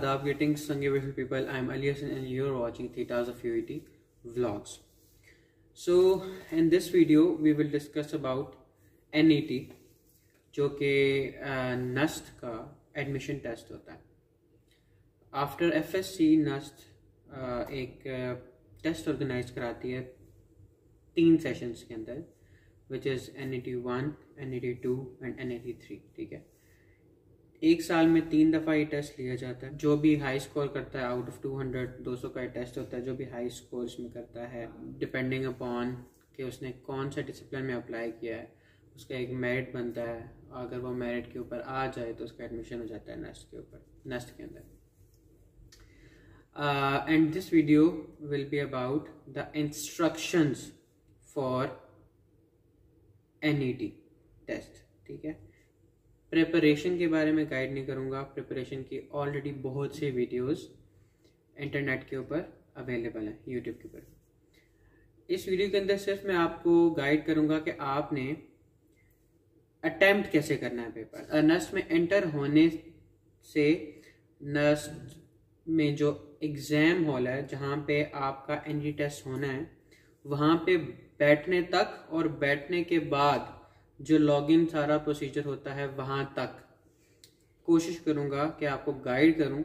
Adab, greetings, Sangevesu people. I'm Aliasan and you're watching Thetas of UET vlogs. So, in this video, we will discuss about NET, जो कि Nernst का admission test होता है after F S C NUST एक test organise कराती है तीन sessions के अंदर which is N E T one N E T two and N E T three ठीक है एक साल में तीन दफ़ा ये टेस्ट लिया जाता है जो भी हाई स्कोर करता है आउट ऑफ टू हंड्रेड दो सौ का टेस्ट होता है जो भी हाई स्कोर इसमें करता है डिपेंडिंग अपॉन कि उसने कौन सा डिसिप्लिन में अप्लाई किया है उसका एक मेरिट बनता है अगर वो मेरिट के ऊपर आ जाए तो उसका एडमिशन हो जाता है नेस्ट के ऊपर नेस्ट के अंदर and this video will be about the instructions for N test ठीक है प्रिपरेशन के बारे में गाइड नहीं करूँगा प्रिपरेशन की ऑलरेडी बहुत सी वीडियोस इंटरनेट के ऊपर अवेलेबल है यूट्यूब के ऊपर इस वीडियो के अंदर सिर्फ मैं आपको गाइड करूँगा कि आपने अटैम्प्ट कैसे करना है पेपर नर्स में एंटर होने से नर्स में जो एग्ज़ाम हॉल है जहाँ पे आपका एन टेस्ट होना है वहाँ पे बैठने तक और बैठने के बाद जो लॉगिन सारा प्रोसीजर होता है वहाँ तक कोशिश करूँगा कि आपको गाइड करूँ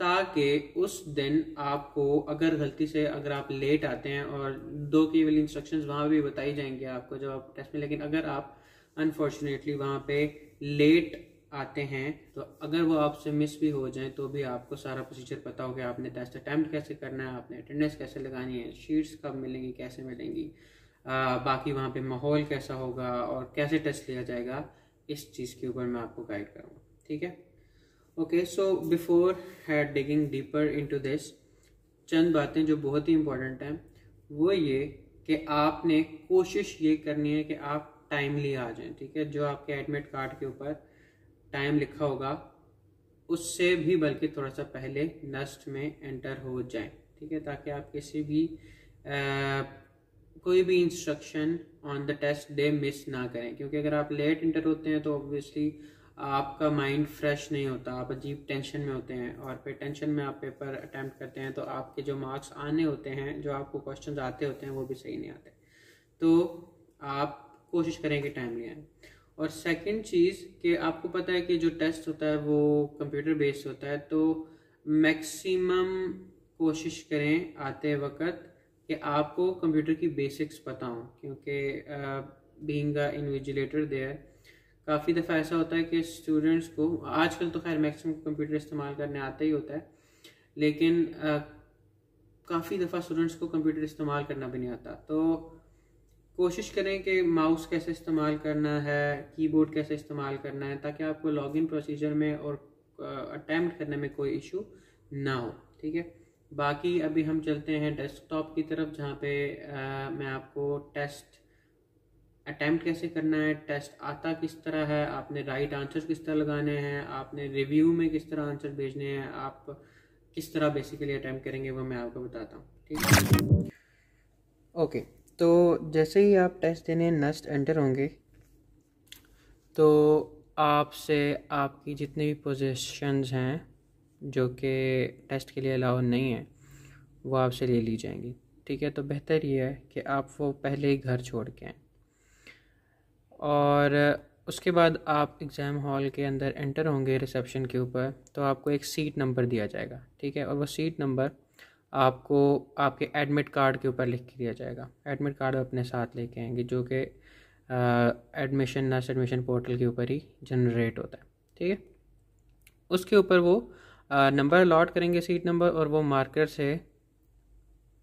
ताकि उस दिन आपको अगर गलती से अगर आप लेट आते हैं और दो की वाली इंस्ट्रक्शंस वहाँ भी बताई जाएंगे आपको जब आप टेस्ट में लेकिन अगर आप अनफॉर्चुनेटली वहाँ पे लेट आते हैं तो अगर वो आपसे मिस भी हो जाए तो भी आपको सारा प्रोसीजर पता होगा आपने टेस्ट अटैम्प्ट कैसे करना है आपने अटेंडेंस कैसे लगानी है शीट्स कब मिलेंगी कैसे मिलेंगी बाकी वहाँ पे माहौल कैसा होगा और कैसे टेस्ट लिया जाएगा इस चीज़ के ऊपर मैं आपको गाइड करूँगा ठीक है okay so before digging deeper into this चंद बातें जो बहुत ही इम्पोर्टेंट हैं वो ये कि आपने कोशिश ये करनी है कि आप टाइमली आ जाएं ठीक है जो आपके एडमिट कार्ड के ऊपर टाइम लिखा होगा उससे भी बल्कि थोड़ा सा पहले नस्ट में एंटर हो जाएं ठीक है ताकि आप किसी भी आ, कोई भी instruction on the test day miss ना करें क्योंकि अगर आप लेट इंटर होते हैं तो ऑब्वियसली आपका माइंड फ्रेश नहीं होता आप अजीब टेंशन में होते हैं और फिर टेंशन में आप पेपर अटैम्प्ट करते हैं तो आपके जो मार्क्स आने होते हैं जो आपको क्वेश्चन आते होते हैं वो भी सही नहीं आते तो आप कोशिश करें कि टाइम लें और सेकंड चीज़ कि आपको पता है कि जो टेस्ट होता है वो कंप्यूटर बेस्ड होता है तो मैक्सिमम कोशिश करें आते वक्त कि आपको कंप्यूटर की बेसिक्स पता हो क्योंकि बींग इन्विजिलेटर देयर काफ़ी दफ़ा ऐसा होता है कि स्टूडेंट्स को आजकल तो खैर मैक्सिमम कंप्यूटर इस्तेमाल करने आता ही होता है लेकिन काफ़ी दफ़ा स्टूडेंट्स को कंप्यूटर इस्तेमाल करना भी नहीं आता तो कोशिश करें कि माउस कैसे इस्तेमाल करना है कीबोर्ड कैसे इस्तेमाल करना है ताकि आपको लॉगिन प्रोसीजर में और अटैम्प्ट करने में कोई इशू ना हो ठीक है बाकी अभी हम चलते हैं डेस्कटॉप की तरफ जहाँ पे आ, मैं आपको टेस्ट अटैम्प्ट कैसे करना है टेस्ट आता किस तरह है आपने राइट आंसर किस तरह लगाने हैं आपने रिव्यू में किस तरह आंसर भेजने हैं आप किस तरह बेसिकली अटैम्प्ट करेंगे वो मैं आपको बताता हूँ ठीक है ओके तो जैसे ही आप टेस्ट देने नस्ट एंटर होंगे तो आपसे आपकी जितनी भी पोजिशन हैं जो कि टेस्ट के लिए अलाउ नहीं है वो आपसे ले ली जाएंगी ठीक है तो बेहतर ये है कि आप वो पहले ही घर छोड़ के आएँ और उसके बाद आप एग्ज़ाम हॉल के अंदर एंटर होंगे रिसेप्शन के ऊपर तो आपको एक सीट नंबर दिया जाएगा ठीक है और वो सीट नंबर आपको आपके एडमिट कार्ड के ऊपर लिख के दिया जाएगा एडमिट कार्ड अपने साथ लेके आएंगे जो कि एडमिशन नर्स एडमिशन पोर्टल के ऊपर ही जनरेट होता है ठीक है उसके ऊपर वो नंबर अलॉट करेंगे सीट नंबर और वो मार्कर से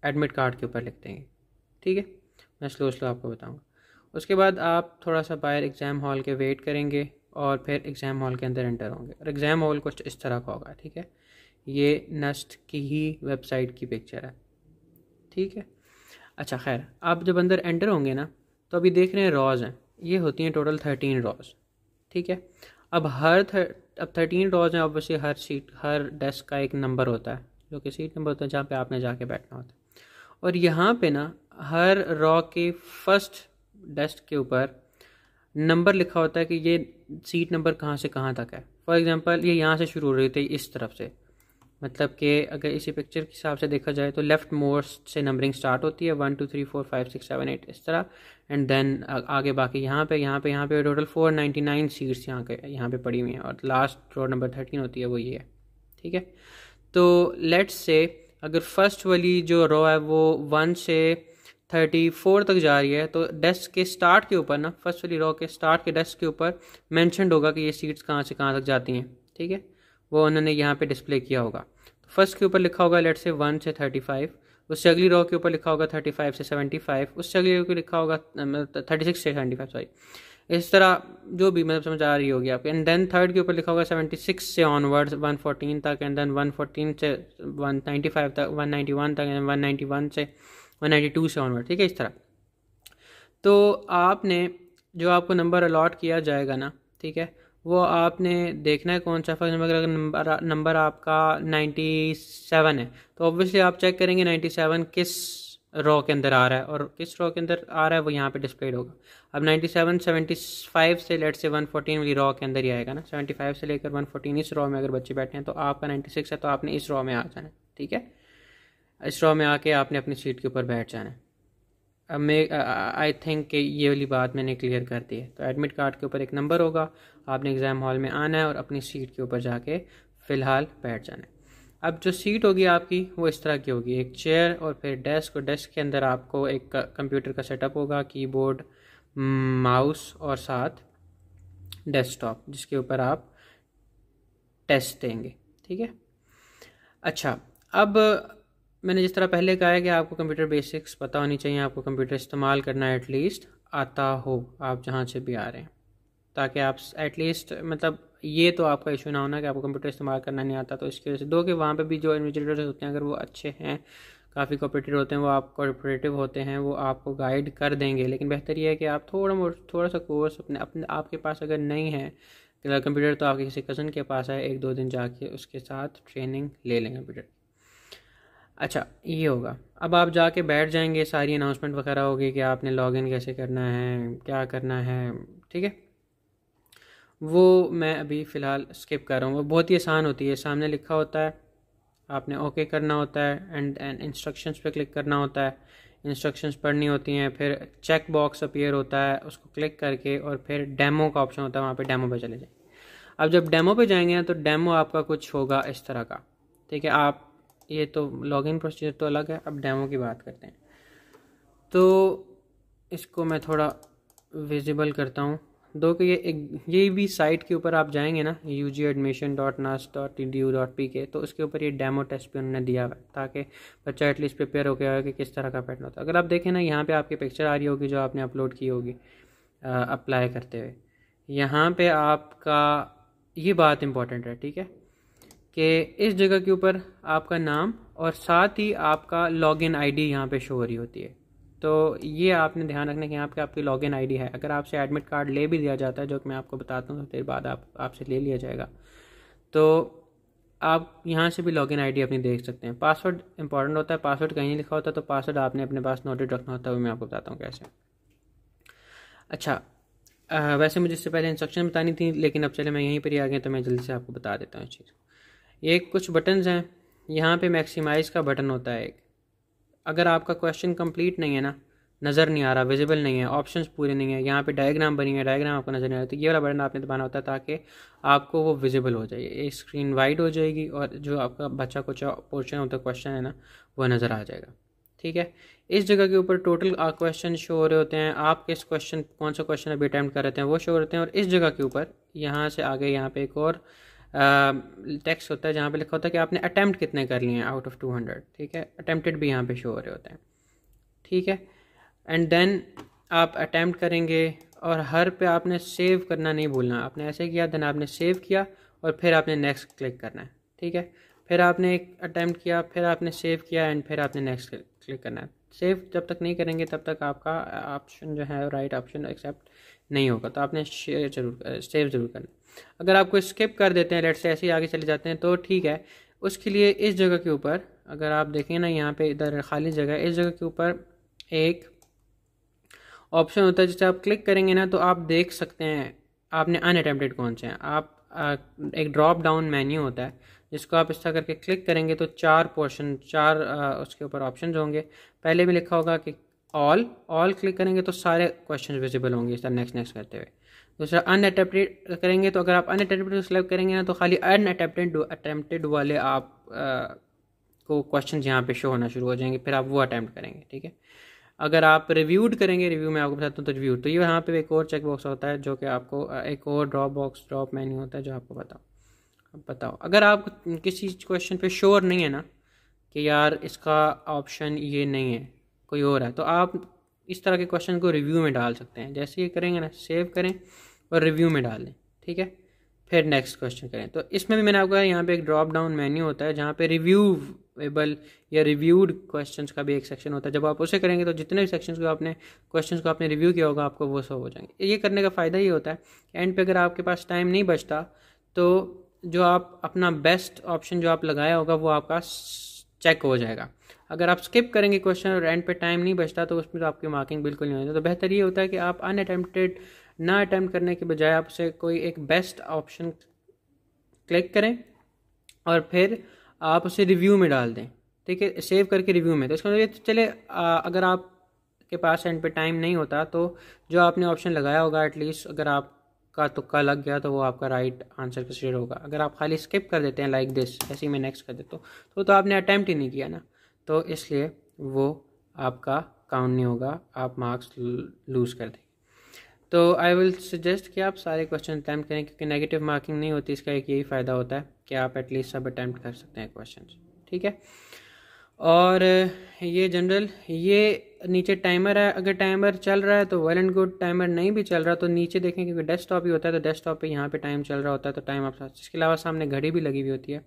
एडमिट कार्ड के ऊपर लिख देंगे ठीक है मैं स्लो स्लो आपको बताऊंगा उसके बाद आप थोड़ा सा बाहर एग्ज़ाम हॉल के वेट करेंगे और फिर एग्ज़ाम हॉल के अंदर एंटर होंगे और एग्ज़ाम हॉल कुछ इस तरह का होगा ठीक है ये नस्ट की ही वेबसाइट की पिक्चर है ठीक है अच्छा खैर आप जब अंदर एंटर होंगे ना तो अभी देख रहे हैं रॉज हैं ये होती हैं टोटल थर्टीन रॉज ठीक है अब हर थर अब थर्टीन रोज हैं ऑब्वियसली हर सीट हर डेस्क का एक नंबर होता है जो कि सीट नंबर होता है जहाँ पे आपने जाके बैठना होता है और यहाँ पे ना हर रॉ के फर्स्ट डेस्क के ऊपर नंबर लिखा होता है कि ये सीट नंबर कहाँ से कहाँ तक है फॉर एग्ज़ाम्पल ये यहाँ से शुरू हो रही थी इस तरफ से मतलब कि अगर इसी पिक्चर के हिसाब से देखा जाए तो लेफ्ट मोस्ट से नंबरिंग स्टार्ट होती है one two three four five six seven eight इस तरह एंड देन आगे बाकी यहाँ पे यहाँ पे यहाँ पे total four ninety nine seats यहाँ के यहाँ पे पड़ी हुई हैं और लास्ट रो नंबर थर्टीन होती है वो ये है ठीक है तो लेट्स से अगर फर्स्ट वाली जो रो है वो वन से थर्टी फोर तक जा रही है तो डेस्क के स्टार्ट के ऊपर ना फर्स्ट वाली रो के स्टार्ट के डेस्क के ऊपर मैंशनड होगा कि ये सीट्स कहाँ से कहाँ तक जाती हैं ठीक है वो उन्होंने यहाँ पे डिस्प्ले किया होगा फर्स्ट के ऊपर लिखा होगा लेट से वन से थर्टी फाइव उससे अगली रो के ऊपर लिखा होगा थर्टी फाइव से सेवेंटी फाइव उससे अगली रो के लिखा होगा थर्टी सिक्स मतलब से सेवेंटी फाइव सॉरी इस तरह जो भी मतलब समझ आ रही होगी आपके एंड देन थर्ड के ऊपर लिखा होगा सेवेंटी सिक्स से ऑनवर्ड्स वन फोर्टीन तक एंड देन वन फोर्टीन से वन नाइन्टी फाइव तक वन नाइन्टी वन तक एंड वन नाइन्टी वन से वन नाइन्टी टू से ऑनवर्ड ठीक है इस तरह तो आपने जो आपको नंबर अलॉट किया जाएगा ना ठीक है वो आपने देखना है कौन सा फर्स्ट नंबर अगर नंबर नंबर आपका सेवन है तो ऑब्वियसली आप चेक करेंगे नाइन्टी सेवन किस रॉ के अंदर आ रहा है और किस रॉ के अंदर आ रहा है वो यहाँ पे डिस्प्लेड होगा अब नाइन्टी सेवन सेवेंटी फाइव से लेट से वन फोर्टीन वाली रॉ के अंदर ही आएगा ना फाइव से लेकर वन 114 इस रॉ में अगर बच्चे बैठे हैं तो आपका नाइन्टी सिक्स है तो आपने इस रॉ में आ जाना है ठीक है इस रॉ में आके आपने अपनी सीट के ऊपर बैठ जाना है अब मैं आई थिंक कि ये वाली बात मैंने क्लियर कर दी है तो एडमिट कार्ड के ऊपर एक नंबर होगा आपने एग्ज़ाम हॉल में आना है और अपनी सीट के ऊपर जाके फ़िलहाल बैठ जाना है अब जो सीट होगी आपकी वो इस तरह की होगी एक चेयर और फिर डेस्क और डेस्क के अंदर आपको एक कंप्यूटर का सेटअप होगा कीबोर्ड माउस और साथ डेस्कटॉप जिसके ऊपर आप टेस्ट देंगे ठीक है अच्छा अब मैंने जिस तरह पहले कहा है कि आपको कंप्यूटर बेसिक्स पता होनी चाहिए आपको कंप्यूटर इस्तेमाल करना एटलीस्ट आता हो आप जहाँ से भी आ रहे हैं ताकि आप एटलीस्ट मतलब ये तो आपका इशू ना होना कि आपको कंप्यूटर इस्तेमाल करना नहीं आता तो इसकी वजह से दो कि वहाँ पे भी जो इन्विजिलेटर्स होते हैं अगर वो अच्छे हैं काफ़ी कॉपरेटिव होते हैं वो आप कॉपरेटिव होते हैं वो आपको गाइड कर देंगे लेकिन बेहतर ये है कि आप थोड़ा मोट थोड़ा सा कोर्स अपने अपने आपके पास अगर नहीं है कंप्यूटर तो आपके किसी कज़न के पास है एक दो दिन जाके उसके साथ ट्रेनिंग ले लें कंप्यूटर अच्छा ये होगा अब आप जाके बैठ जाएंगे सारी अनाउंसमेंट वगैरह होगी कि आपने लॉगिन कैसे करना है क्या करना है ठीक है वो मैं अभी फ़िलहाल स्किप कर रहा हूँ वो बहुत ही आसान होती है सामने लिखा होता है आपने ओके okay करना होता है एंड एंड इंस्ट्रक्शंस पे क्लिक करना होता है इंस्ट्रक्शंस पढ़नी होती हैं फिर चेक बॉक्स अपीयर होता है उसको क्लिक करके और फिर डेमो का ऑप्शन होता है वहाँ पे डेमो पे चले जाएँ अब जब डेमो पे जाएंगे तो डेमो आपका कुछ होगा इस तरह का ठीक है आप ये तो लॉगिन प्रोसीजर तो अलग है अब डेमो की बात करते हैं तो इसको मैं थोड़ा विजिबल करता हूँ दो कि ये एक ये भी साइट के ऊपर आप जाएंगे ना यू जी एडमिशन डॉट नर्स dot T D U dot P K तो उसके ऊपर ये डेमो टेस्ट भी उन्होंने दिया हुआ है ताकि बच्चा एटलीस्ट प्रिपेयर होकर गया कि किस तरह का पैटर्न होता है अगर आप देखें ना यहाँ पे आपकी पिक्चर आ रही होगी जो आपने अपलोड की होगी अप्लाई करते हुए यहाँ पे आपका ये बात इंपॉर्टेंट है ठीक है कि इस जगह के ऊपर आपका नाम और साथ ही आपका लॉगिन आईडी यहाँ पे शो हो रही होती है तो ये आपने ध्यान रखना कि यहाँ पे आपकी लॉगिन आईडी है अगर आपसे एडमिट कार्ड ले भी दिया जाता है जो कि मैं आपको बताता हूँ तो देर बाद आप आपसे ले लिया जाएगा तो आप यहाँ से भी लॉगिन आईडी अपनी देख सकते हैं पासवर्ड इंपॉर्टेंट होता है पासवर्ड कहीं नहीं लिखा होता तो पासवर्ड आपने अपने पास नोटेड रखना होता है वो मैं आपको बताता हूँ कैसे अच्छा आ, वैसे मुझे इससे पहले इंस्ट्रक्शन बतानी थी लेकिन अब चले मैं यहीं पर ही आ गया तो मैं जल्दी से आपको बता देता हूँ चीज़ ये कुछ बटन्स हैं यहाँ पे मैक्सिमाइज़ का बटन होता है एक अगर आपका क्वेश्चन कंप्लीट नहीं है ना नज़र नहीं आ रहा विजिबल नहीं है ऑप्शंस पूरे नहीं है यहाँ पे डायग्राम बनी है डायग्राम आपको नज़र नहीं आ रहा तो ये वाला बटन आपने दबाना होता है ताकि आपको वो विजिबल हो जाए स्क्रीन वाइड हो जाएगी और जो आपका बच्चा कुछ पोर्शन होता है क्वेश्चन है ना वह नज़र आ जाएगा ठीक है इस जगह के ऊपर टोटल क्वेश्चन शो हो रहे होते हैं आप किस क्वेश्चन कौन सा क्वेश्चन अभी अटैम्प्ट कर रहे हैं वो शो हो रहे हैं और इस जगह के ऊपर यहाँ से आगे यहाँ पे एक और टेक्स्ट होता है जहाँ पे लिखा होता है कि आपने अटैम्प्ट कितने कर लिए हैं आउट ऑफ टू हंड्रेड ठीक है अटैम्प्टेड भी यहाँ पे शो हो रहे होते हैं ठीक है एंड देन आप अटैम्प्ट करेंगे और हर पे आपने सेव करना नहीं भूलना आपने ऐसे किया देन आपने सेव किया और फिर आपने नेक्स्ट क्लिक करना है ठीक है फिर आपने एक अटैम्प्ट किया फिर आपने सेव किया एंड फिर आपने नेक्स्ट क्लिक करना है सेव जब तक नहीं करेंगे तब तक आपका ऑप्शन जो है राइट ऑप्शन एक्सेप्ट नहीं होगा तो आपने शेयर जरूर सेव जरूर करना अगर आपको स्किप कर देते हैं लेट से ऐसे ही आगे चले जाते हैं तो ठीक है उसके लिए इस जगह के ऊपर अगर आप देखें ना यहाँ पे इधर खाली जगह इस जगह के ऊपर एक ऑप्शन होता है जिसे आप क्लिक करेंगे ना तो आप देख सकते हैं आपने अनअटेम्प्टेड कौन से हैं आप एक ड्रॉप डाउन मेन्यू होता है जिसको आप इस तरह करके क्लिक करेंगे तो चार पोर्शन चार उसके ऊपर ऑप्शन होंगे पहले भी लिखा होगा कि ऑल ऑल क्लिक करेंगे तो सारे क्वेश्चन विजिबल होंगे तरह नेक्स्ट नेक्स्ट करते हुए दूसरा अनअटेम्प्टेड करेंगे तो अगर आप अनअटेम्प्टेड सेलेक्ट करेंगे ना तो खाली अनअटेम्प्टेड अटैम्प्टेड वाले आप आ, को क्वेश्चन यहाँ पे शो होना शुरू हो जाएंगे फिर आप वो अटैम्प्ट करेंगे ठीक है अगर आप रिव्यूड करेंगे रिव्यू में आपको बताता हूँ तो रिव्यू तो ये यहाँ पे एक और चेकबॉक्स होता है जो कि आपको एक और ड्रॉप बॉक्स ड्रॉप मैन्यू होता है जो आपको बताओ बताओ अगर आप किसी क्वेश्चन पे श्योर नहीं है ना कि यार इसका ऑप्शन ये नहीं है कोई और है तो आप इस तरह के क्वेश्चन को रिव्यू में डाल सकते हैं जैसे ये करेंगे ना सेव करें और रिव्यू में डाल दें ठीक है फिर नेक्स्ट क्वेश्चन करें तो इसमें भी मैंने आपको कहा यहाँ पे एक ड्रॉप डाउन मेन्यू होता है जहाँ पे रिव्यूएबल या रिव्यूड क्वेश्चंस का भी एक सेक्शन होता है जब आप उसे करेंगे तो जितने भी सेक्शंस को आपने क्वेश्चंस को आपने रिव्यू किया होगा आपको वो सब हो जाएंगे ये करने का फ़ायदा ही होता है एंड पे अगर आपके पास टाइम नहीं बचता तो जो आप अपना बेस्ट ऑप्शन जो आप लगाया होगा वो आपका चेक हो जाएगा अगर आप स्किप करेंगे क्वेश्चन और एंड पे टाइम नहीं बचता तो उसमें तो आपकी मार्किंग बिल्कुल नहीं होती तो बेहतर ये होता है कि आप अनअटैम्प्टेड ना अटैम्प्ट करने के बजाय आप उसे कोई एक बेस्ट ऑप्शन क्लिक करें और फिर आप उसे रिव्यू में डाल दें ठीक है सेव करके रिव्यू में तो इसका मतलब तो चले अगर आप के पास एंड पे टाइम नहीं होता तो जो आपने ऑप्शन लगाया होगा एटलीस्ट अगर आपका तुक्का लग गया तो वो आपका राइट आंसर कंसिडर होगा अगर आप खाली स्किप कर देते हैं लाइक दिस ऐसे ही मैं नेक्स्ट कर देता हूँ तो, तो आपने अटैम्प्ट ही नहीं किया ना तो इसलिए वो आपका काउंट नहीं होगा आप मार्क्स लूज़ कर देंगे तो आई विल सजेस्ट कि आप सारे क्वेश्चन अटैम्प्ट करें क्योंकि नेगेटिव मार्किंग नहीं होती इसका एक यही फ़ायदा होता है कि आप एटलीस्ट सब अटैम्प्ट कर सकते हैं क्वेश्चन ठीक है और ये जनरल ये नीचे टाइमर है अगर टाइमर चल रहा है तो वेल एंड गुड टाइमर नहीं भी चल रहा तो नीचे देखें क्योंकि डेस्कटॉप ही होता है तो डेस्कटॉप पे यहाँ पे टाइम चल रहा होता है तो टाइम आप इसके अलावा सामने घड़ी भी लगी हुई होती है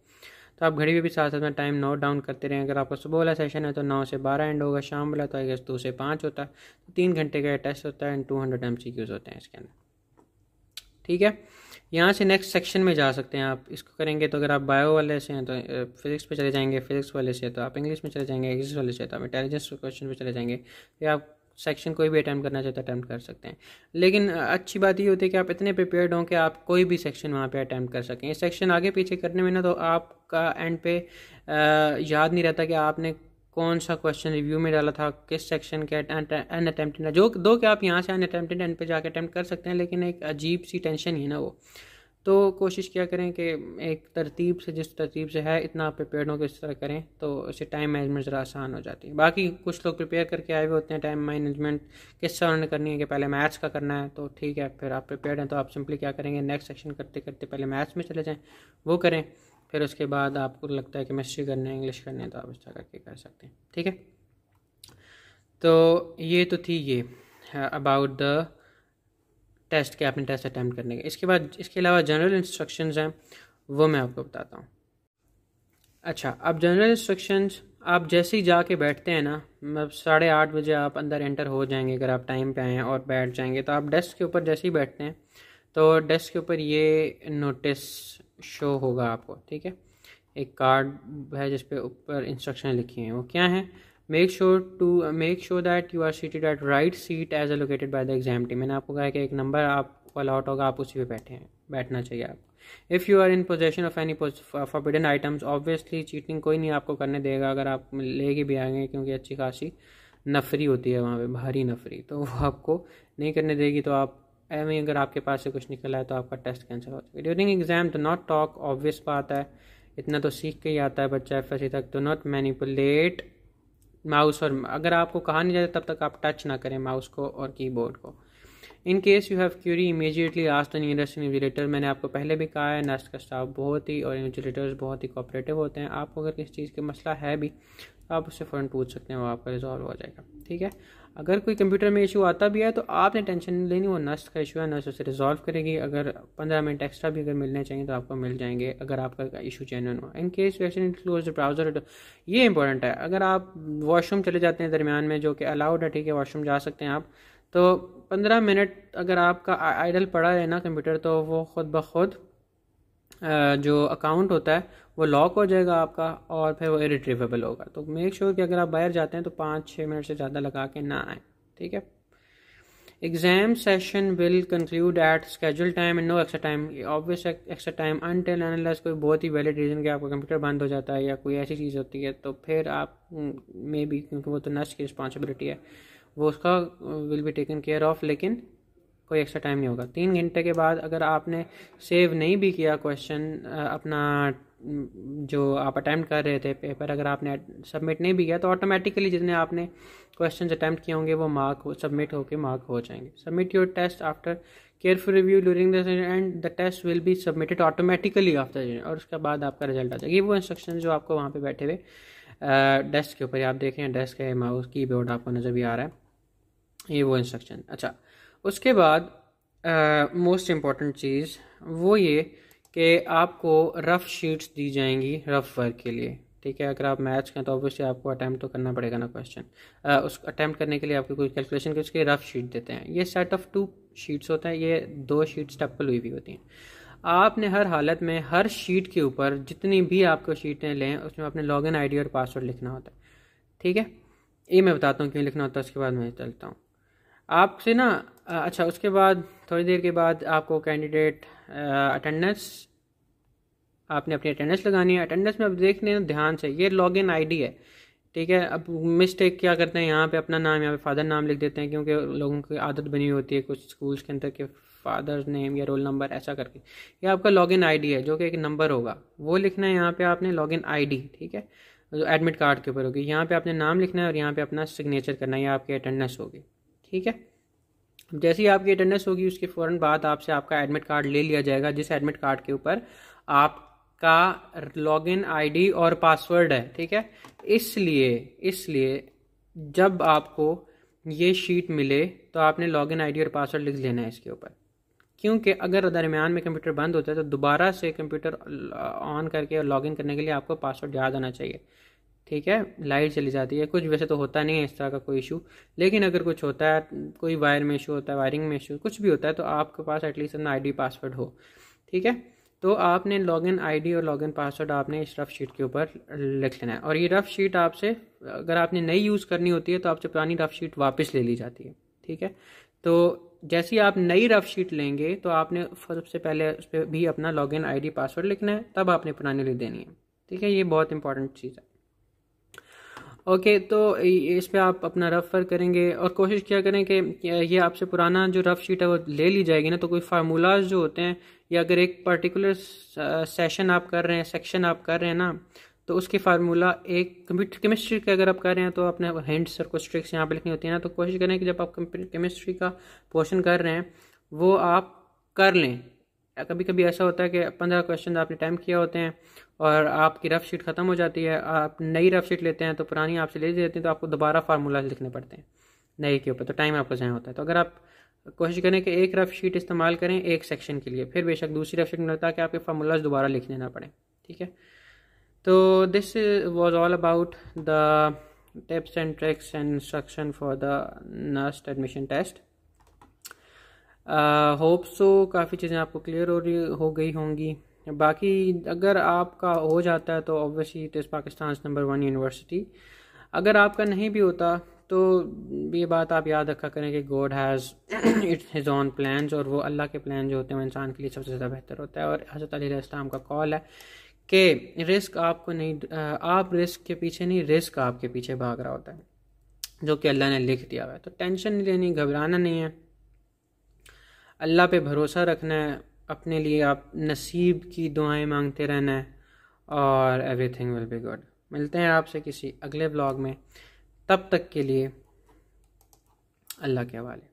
तो आप घड़ी में भी साथ साथ में टाइम नोट डाउन करते रहें अगर आपका सुबह वाला सेशन है तो नौ से बारह एंड होगा शाम वाला तो आई गेस दो से पाँच होता है तो तीन घंटे का टेस्ट होता है and two hundred M C Qs होते हैं इसके अंदर ठीक है यहाँ से नेक्स्ट सेक्शन में जा सकते हैं आप इसको करेंगे तो अगर आप बायो वाले से हैं तो फिजिक्स पे चले जाएंगे फिजिक्स वाले से तो आप इंग्लिश में चले जाएंगे इंग्लिश वाले से तो आप इंटेलिजेंस क्वेश्चन पे चले जाएंगे या आप सेक्शन कोई भी अटैम्प्ट करना चाहते हैं अटैम्प्ट कर सकते हैं लेकिन अच्छी बात ये होती है कि आप इतने प्रिपेयर्ड हों कि आप कोई भी सेक्शन वहाँ पर अटैम्प्ट कर सकें ये सेक्शन आगे पीछे करने में ना तो आप आपका एंड पे याद नहीं रहता कि आपने कौन सा क्वेश्चन रिव्यू में डाला था किस सेक्शन के अन अटैम्प्टेड जो दो कि आप यहाँ से अन अटैम्प्टेड एंड पे जाके अटैम्प्ट कर सकते हैं लेकिन एक अजीब सी टेंशन ही ना वो तो कोशिश क्या करें कि एक तरतीब से जिस तरतीब से है इतना आप प्रिपेयर हो कि इस तरह करें तो उससे टाइम मैनेजमेंट ज़रा आसान हो जाती है बाकी कुछ लोग प्रिपेयर करके आए हुए होते हैं टाइम मैनेजमेंट किस तरह उन्होंने करनी है कि पहले मैथ्स का करना है तो ठीक है फिर आप प्रिपेयर हैं तो आप सिंपली क्या करेंगे नेक्स्ट सेक्शन करते करते पहले मैथ्स में चले जाएँ वो करें फिर उसके बाद आपको लगता है केमिस्ट्री करनी है इंग्लिश करनी है तो आप इस तरह करके कर सकते हैं ठीक है तो ये तो थी ये अबाउट द टेस्ट के आपने टेस्ट अटैम्प्ट करने के इसके बाद इसके अलावा जनरल इंस्ट्रक्शन हैं वो मैं आपको बताता हूँ अच्छा अब जनरल इंस्ट्रक्शन आप जैसे ही जाके बैठते हैं ना मतलब साढ़े आठ बजे आप अंदर एंटर हो जाएंगे अगर आप टाइम पे आएँ और बैठ जाएंगे तो आप डेस्क के ऊपर जैसे ही बैठते हैं तो डेस्क के ऊपर ये नोटिस शो होगा आपको ठीक है एक कार्ड है जिस पे ऊपर इंस्ट्रक्शन लिखी हैं वो क्या हैं make sure to make sure that you are seated at right seat as allocated by the exam team मैंने आपको कहा कि एक नंबर आपको अलाउट होगा आप उसी पे बैठे हैं बैठना चाहिए आपको if you are in possession of any forbidden items obviously cheating कोई नहीं आपको करने देगा अगर आप लेके भी आएंगे क्योंकि अच्छी खासी नफरी होती है वहाँ पे भारी नफरी तो वो आपको नहीं करने देगी तो आप एवं अगर आपके पास से कुछ निकला है तो आपका टेस्ट कैंसिल हो जाएगा during exam do not talk obvious बात है इतना तो सीख के ही आता है बच्चा एफ तक डो नॉट मैनिपुलेट माउस और अगर आपको कहा नहीं जाता तब तक आप टच ना करें माउस को और कीबोर्ड को in case you have query immediately आज तो नियरस्ट इन्विजिलेटर मैंने आपको पहले भी कहा है नेस्ट का स्टाफ बहुत ही और इन्विजिलेटर्स बहुत ही कोऑपरेटिव होते हैं आपको अगर किसी चीज़ का मसला है भी आप उससे फ़ौरन पूछ सकते हैं वो आपका रिजॉल्व हो जाएगा ठीक है अगर कोई कंप्यूटर में इशू आता भी है तो आपने टेंशन नहीं लेनी वो नर्स का इशू है नर्स उसे रिजॉल्व करेगी अगर पंद्रह मिनट एक्स्ट्रा भी अगर मिलने चाहिए तो आपको मिल जाएंगे अगर आपका इशू जेन्यून हो in case you close browser ये इंपॉर्टेंट है अगर आप वॉशरूम चले जाते हैं दरमियान में जो कि अलाउड है ठीक है वॉशरूम जा सकते हैं आप तो पंद्रह मिनट अगर आपका आइडल पड़ा है ना कंप्यूटर तो वो खुद ब खुद जो अकाउंट होता है वो लॉक हो जाएगा आपका और फिर वो इरिट्रीवेबल होगा तो मेक श्योर sure कि अगर आप बाहर जाते हैं तो पाँच छः मिनट से ज़्यादा लगा के ना आए ठीक है exam session will conclude at scheduled time and no extra time obvious extra time until unless कोई बहुत ही वैलिड रीज़न के आपका कंप्यूटर बंद हो जाता है या कोई ऐसी चीज़ होती है तो फिर आप मे हम्म, बी क्योंकि वो तो नर्स की रिस्पॉन्सिबिलिटी है वो उसका will be taken care of लेकिन कोई एक्स्ट्रा टाइम नहीं होगा तीन घंटे के बाद अगर आपने सेव नहीं भी किया क्वेश्चन अपना जो आप अटैम्प्ट कर रहे थे पेपर अगर आपने सबमिट नहीं भी किया तो ऑटोमेटिकली जितने आपने क्वेश्चन अटैम्प्ट किए होंगे वो मार्क हो सबमिट होकर मार्क हो जाएंगे submit your test after careful review during the end the test will be submitted automatically after और उसके बाद आपका रिजल्ट आ जाएगा ये वो इंस्ट्रक्शन जो आपको वहाँ पर बैठे हुए डेस्क के ऊपर आप देख रहे हैं डेस्क है माउस की बोर्ड आपको नज़र भी आ रहा है ये वो इंस्ट्रक्शन अच्छा उसके बाद मोस्ट इम्पॉर्टेंट चीज़ वो ये कि आपको रफ़ शीट्स दी जाएंगी रफ़ वर्क के लिए ठीक है अगर आप मैथ्स करें तो ऑब्वियसली आपको अटैम्प्ट तो करना पड़ेगा ना क्वेश्चन उस अटैम्प्ट करने के लिए आपको कोई कैलकुलेशन के उसके रफ़ शीट देते हैं ये सेट ऑफ टू शीट्स होते हैं ये दो शीट्स टप्पल हुई भी होती हैं आपने हर हालत में हर शीट के ऊपर जितनी भी आपको शीटें लें उसमें अपने लॉगिन आईडी और पासवर्ड लिखना होता है ठीक है ये मैं बताता हूँ क्यों लिखना होता है उसके बाद मैं चलता हूँ आपसे ना अच्छा उसके बाद थोड़ी देर के बाद आपको कैंडिडेट अटेंडेंस आपने अपनी अटेंडेंस लगानी है अटेंडेंस में अब देख लें ध्यान से ये लॉग इन आई है ठीक है अब मिस्टेक क्या करते हैं यहाँ पे अपना नाम यहाँ पे फादर नाम लिख देते हैं क्योंकि लोगों की आदत बनी होती है कुछ स्कूल्स के अंदर के फादर नेम या रोल नंबर ऐसा करके ये आपका लॉग इन आई है जो कि एक नंबर होगा वो लिखना है यहाँ पे आपने लॉग इन आई ठीक है जो एडमिट कार्ड के ऊपर होगी यहाँ पे आपने नाम लिखना है और यहाँ पे अपना सिग्नेचर करना है या आपकी अटेंडेंस होगी ठीक है जैसे ही आपकी अटेंडेंस होगी उसके फ़ौरन बाद आपसे आपका एडमिट कार्ड ले लिया जाएगा जिस एडमिट कार्ड के ऊपर आपका लॉगिन आईडी और पासवर्ड है ठीक है इसलिए इसलिए जब आपको ये शीट मिले तो आपने लॉगिन आईडी और पासवर्ड लिख लेना है इसके ऊपर क्योंकि अगर दरमियान में कंप्यूटर बंद होता है तो दोबारा से कंप्यूटर ऑन करके और लॉगिन करने के लिए आपको पासवर्ड याद आना चाहिए ठीक है लाइट चली जाती है कुछ वैसे तो होता नहीं है इस तरह का कोई इशू लेकिन अगर कुछ होता है कोई वायर में इशू होता है वायरिंग में इशू कुछ भी होता है तो आपके पास एटलीस्ट अपना आई पासवर्ड हो ठीक है तो आपने लॉगिन आईडी और लॉगिन पासवर्ड आपने इस रफ शीट के ऊपर लिख लेना है और ये रफ शीट आपसे अगर आपने नई यूज़ करनी होती है तो आपसे पुरानी रफ शीट वापस ले ली जाती है ठीक है तो जैसे ही आप नई रफ शीट लेंगे तो आपने सबसे पहले उस पर भी अपना लॉगिन आईडी पासवर्ड लिखना है तब आपने पुरानी ले देनी है ठीक है ये बहुत इंपॉर्टेंट चीज़ है ओके तो इस पर आप अपना रफ़ वर्क करेंगे और कोशिश किया करें कि ये आपसे पुराना जो रफ़ शीट है वो ले ली जाएगी ना तो कोई फार्मूलाज जो होते हैं या अगर एक पर्टिकुलर सेशन आप कर रहे हैं सेक्शन आप कर रहे हैं ना तो उसकी फार्मूला एक कंप्यूटर केमिस्ट्री का अगर आप कर रहे हैं तो अपने हैंड्स और कुछ स्ट्रिक्स यहाँ पर लिखनी होती है ना तो कोशिश करें कि जब आप कंप्यूटर केमिस्ट्री का पोर्शन कर रहे हैं वो आप कर लें कभी कभी ऐसा होता है कि पंद्रह क्वेश्चन आपने टाइम किया होते हैं और आपकी रफ शीट ख़त्म हो जाती है आप नई रफ शीट लेते हैं तो पुरानी आपसे ले जाती हैं तो आपको दोबारा फार्मूलाज लिखने पड़ते हैं नए के ऊपर तो टाइम आपको ज़ाया होता है तो अगर आप कोशिश करें कि एक रफ शीट इस्तेमाल करें एक सेक्शन के लिए फिर बेशक दूसरी रफ शीट में ताकि आपके फार्मूलाज दोबारा लिखने ना पड़े ठीक है तो this was all about the tips and tricks and instruction for the NUST admission test hope so तो काफ़ी चीज़ें आपको क्लियर हो रही हो गई होंगी बाकी अगर आपका हो जाता है तो obviously it is Pakistan number one university अगर आपका नहीं भी होता तो ये बात आप याद रखा करें कि God has its his own plan और वो अल्लाह के प्लान जो होते हैं वो इंसान के लिए सबसे ज़्यादा बेहतर होता है और हज़रत अलीस्म का कॉल है कि रिस्क आपको नहीं आप रिस्क के पीछे नहीं रिस्क आपके पीछे भाग रहा होता है जो कि अल्लाह ने लिख दिया हुआ है तो टेंशन नहीं लेनी घबराना नहीं है अल्लाह पे भरोसा रखना है अपने लिए आप नसीब की दुआएं मांगते रहना है और एवरीथिंग विल बी गुड मिलते हैं आपसे किसी अगले ब्लॉग में तब तक के लिए अल्लाह के हवाले